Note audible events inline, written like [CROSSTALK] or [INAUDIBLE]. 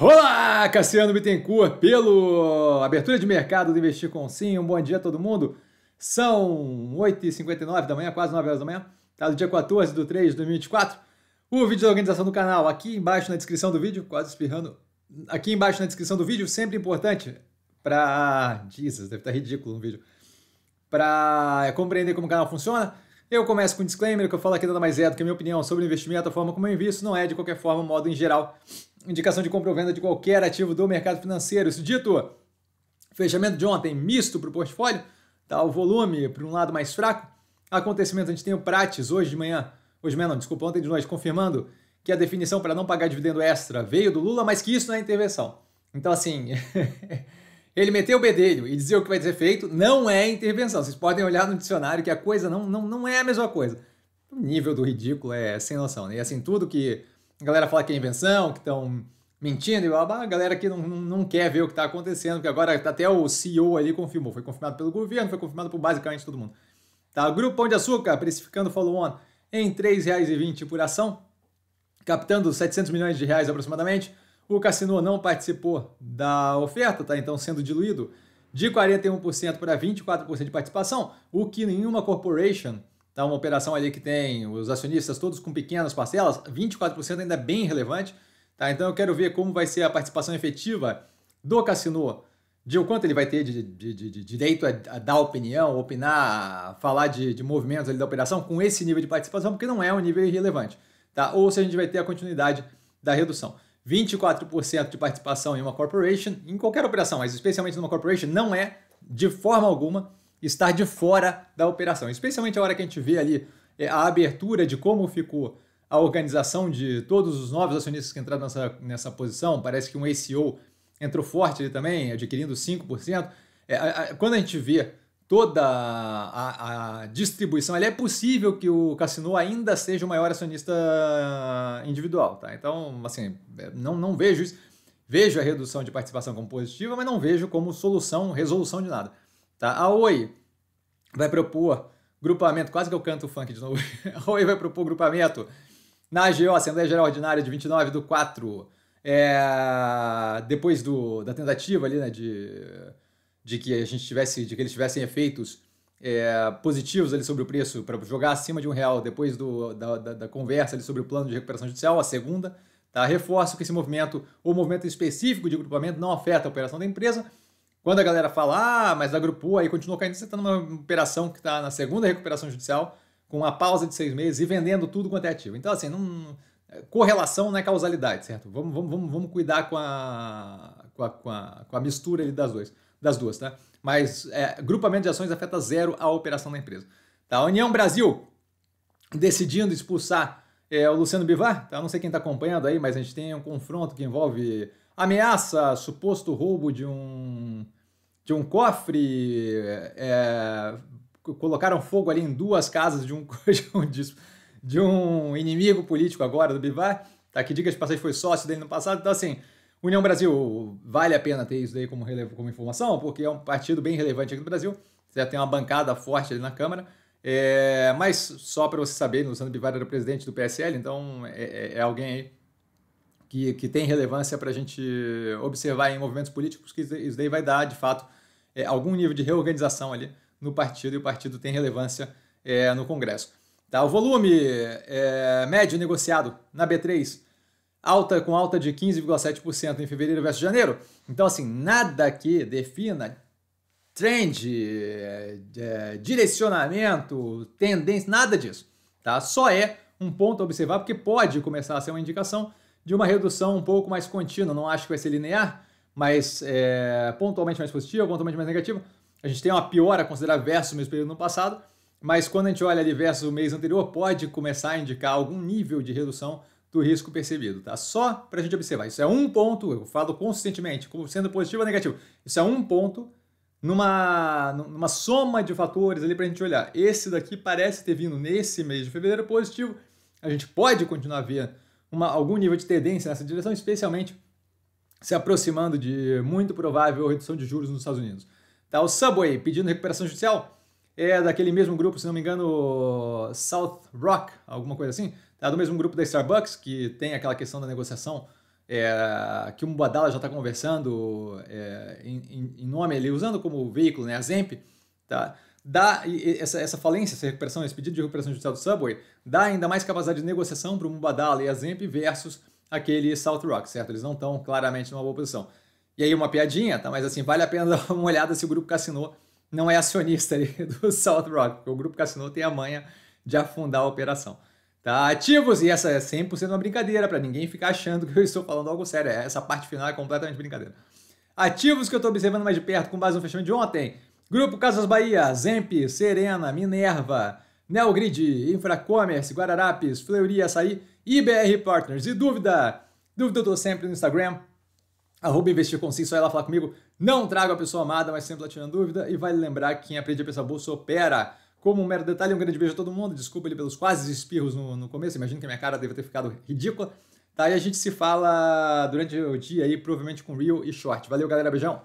Olá, Cassiano Bittencourt, pelo Abertura de Mercado do Investir com Sim. Um bom dia a todo mundo. São 8h59 da manhã, quase 9 horas da manhã, tá? do dia 14 de 3 de 2024. O vídeo da organização do canal, aqui embaixo na descrição do vídeo, quase espirrando. Aqui embaixo na descrição do vídeo, sempre importante para. Jesus, deve estar tá ridículo no vídeo. Para compreender como o canal funciona, eu começo com um disclaimer que eu falo aqui nada mais é do que a minha opinião sobre investimento, a forma como eu invisto, não é de qualquer forma, modo em geral, indicação de compra ou venda de qualquer ativo do mercado financeiro. Isso dito, fechamento de ontem misto para o portfólio, tá? o volume para um lado mais fraco. Acontecimento, a gente tem o Prates hoje de manhã, hoje de manhã não, desculpa, ontem de noite, confirmando que a definição para não pagar dividendo extra veio do Lula, mas que isso não é intervenção. Então, assim, [LAUGHS] ele meteu o bedelho e dizer o que vai ser feito não é intervenção. Vocês podem olhar no dicionário que a coisa não, não, não é a mesma coisa. O nível do ridículo é sem noção. Né? E assim, tudo que a galera fala que é invenção, que estão mentindo e blá, blá, a galera que não, não quer ver o que está acontecendo, porque agora até o CEO ali confirmou. Foi confirmado pelo governo, foi confirmado por basicamente todo mundo. Tá? Grupo Pão de Açúcar, precificando follow-on em R$ 3,20 por ação, captando 700 milhões de reais aproximadamente. O Cassino não participou da oferta, está então sendo diluído de 41% para 24% de participação, o que nenhuma corporation dá então, uma operação ali que tem os acionistas todos com pequenas parcelas, 24% ainda é bem relevante. Tá? Então, eu quero ver como vai ser a participação efetiva do Cassino, de o quanto ele vai ter de, de, de, de direito a, a, dar opinião, opinar, falar de, movimentos ali da operação com esse nível de participação, porque não é um nível irrelevante. Tá? Ou se a gente vai ter a continuidade da redução. 24% de participação em uma corporation, em qualquer operação, mas especialmente numa corporation, não é, de forma alguma, estar de fora da operação. Especialmente a hora que a gente vê ali é, a abertura de como ficou a organização de todos os novos acionistas que entraram nessa, nessa posição. Parece que um ACO entrou forte ali também, adquirindo 5%. É, a, a, quando a gente vê toda a, a distribuição, é possível que o Cassino ainda seja o maior acionista individual. Tá? Então, assim, é, não, não vejo isso. Vejo a redução de participação como positiva, mas não vejo como solução, resolução de nada. Tá? A Oi vai propor grupamento, quase que eu canto o funk de novo. [LAUGHS] a Oi vai propor grupamento na AGO, Assembleia Geral Ordinária de 29 do 4, é, depois do, da tentativa ali, né, de, de que a gente tivesse, de que eles tivessem efeitos é, positivos ali sobre o preço para jogar acima de um real depois do, da, da, da, conversa ali sobre o plano de recuperação judicial, a segunda, tá? reforço que esse movimento, ou movimento específico de grupamento, não afeta a operação da empresa, quando a galera fala, ah, mas agrupou, aí continuou caindo, você está numa operação que está na segunda recuperação judicial, com uma pausa de seis meses e vendendo tudo quanto é ativo. Então, assim, não, correlação não é causalidade, certo? Vamos, vamos, vamos, vamos cuidar com a, com a, com a, com a mistura ali das, dois, das duas, tá? Mas é, grupamento de ações afeta zero a operação da empresa. Tá? A União Brasil decidindo expulsar é, o Luciano Bivar, tá? não sei quem está acompanhando aí, mas a gente tem um confronto que envolve ameaça, suposto roubo de um, de um cofre, é, colocaram fogo ali em duas casas de um, [LAUGHS] de um, inimigo político agora do Bivar, tá, que diga de passagem foi sócio dele no passado, então assim, União Brasil, vale a pena ter isso daí como, relevo, como informação, porque é um partido bem relevante aqui no Brasil, já tem uma bancada forte ali na Câmara, é, mas só para você saber, Luciano Bivar era presidente do PSL, então é, é, é alguém aí que, que tem relevância para a gente observar em movimentos políticos, que isso daí vai dar, de fato, é, algum nível de reorganização ali no partido, e o partido tem relevância é, no Congresso. Tá, o volume é, médio negociado na B3, alta com alta de 15,7% em fevereiro versus janeiro. Então, assim, nada que defina trend, é, é, direcionamento, tendência, nada disso. Tá? Só é um ponto a observar, porque pode começar a ser uma indicação de uma redução um pouco mais contínua. Não acho que vai ser linear, mas é, pontualmente mais positiva, pontualmente mais negativa. A gente tem uma piora considerável versus o mesmo período no passado, mas quando a gente olha ali versus o mês anterior, pode começar a indicar algum nível de redução do risco percebido, tá? Só para a gente observar. Isso é um ponto, eu falo consistentemente, como sendo positivo ou negativo. Isso é um ponto numa, numa soma de fatores ali para a gente olhar. Esse daqui parece ter vindo nesse mês de fevereiro positivo. A gente pode continuar vendo uma, algum nível de tendência nessa direção, especialmente se aproximando de muito provável redução de juros nos Estados Unidos. Tá, o Subway pedindo recuperação judicial é daquele mesmo grupo, se não me engano, South Rock, alguma coisa assim, tá, do mesmo grupo da Starbucks, que tem aquela questão da negociação é, que o Mubadala já está conversando é, em, em, nome, ele usando como veículo né, a Zemp, tá? dá essa, essa falência, essa recuperação, esse pedido de recuperação judicial do Subway, dá ainda mais capacidade de negociação para o Mubadala e a Zemp versus aquele South Rock, certo? Eles não estão claramente numa boa posição. E aí uma piadinha, tá? Mas assim, vale a pena [LAUGHS] dar uma olhada se o Grupo Cassino não é acionista ali [LAUGHS] do South Rock, porque o Grupo Cassino tem a manha de afundar a operação. Tá ativos, e essa é 100% uma brincadeira, para ninguém ficar achando que eu estou falando algo sério. É, essa parte final é completamente brincadeira. Ativos que eu estou observando mais de perto com base no fechamento de ontem. Grupo Casas Bahia, Zemp, Serena, Minerva, Neogrid, Infracommerce, Guararapes, Fleury Açaí e BR Partners. E dúvida? Dúvida eu tô sempre no Instagram, arroba investir com si, só ela falar comigo. Não trago a pessoa amada, mas sempre ela dúvida. E vale lembrar que quem aprende a pensar bolsa opera. Como um mero detalhe, um grande beijo a todo mundo. Desculpa ele pelos quase espirros no, no começo. Imagino que a minha cara deve ter ficado ridícula. Tá, e a gente se fala durante o dia aí, provavelmente com Real e Short. Valeu, galera. Beijão.